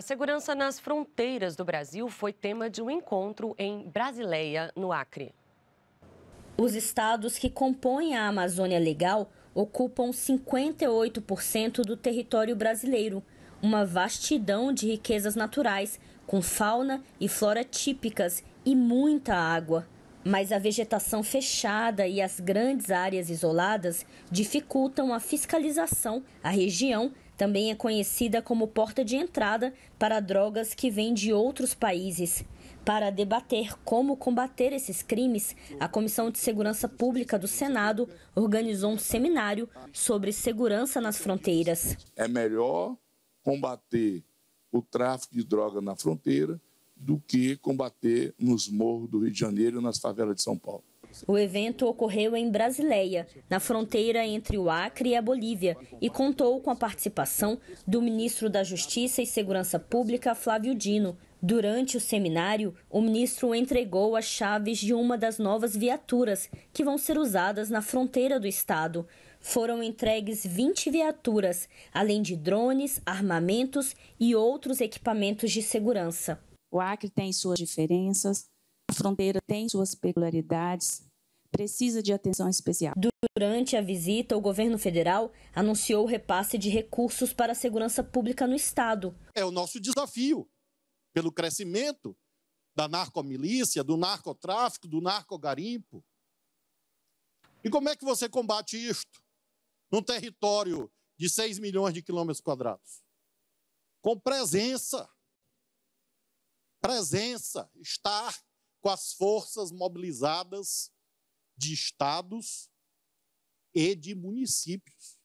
A segurança nas fronteiras do Brasil foi tema de um encontro em Brasileia, no Acre. Os estados que compõem a Amazônia Legal ocupam 58% do território brasileiro, uma vastidão de riquezas naturais, com fauna e flora típicas e muita água mas a vegetação fechada e as grandes áreas isoladas dificultam a fiscalização. A região também é conhecida como porta de entrada para drogas que vêm de outros países. Para debater como combater esses crimes, a Comissão de Segurança Pública do Senado organizou um seminário sobre segurança nas fronteiras. É melhor combater o tráfico de droga na fronteira do que combater nos morros do Rio de Janeiro e nas favelas de São Paulo. O evento ocorreu em Brasileia, na fronteira entre o Acre e a Bolívia, e contou com a participação do ministro da Justiça e Segurança Pública, Flávio Dino. Durante o seminário, o ministro entregou as chaves de uma das novas viaturas que vão ser usadas na fronteira do estado. Foram entregues 20 viaturas, além de drones, armamentos e outros equipamentos de segurança. O Acre tem suas diferenças, a fronteira tem suas peculiaridades, precisa de atenção especial. Durante a visita, o governo federal anunciou o repasse de recursos para a segurança pública no estado. É o nosso desafio, pelo crescimento da narcomilícia, do narcotráfico, do narcogarimpo. E como é que você combate isto num território de 6 milhões de quilômetros quadrados? Com presença presença, estar com as forças mobilizadas de estados e de municípios.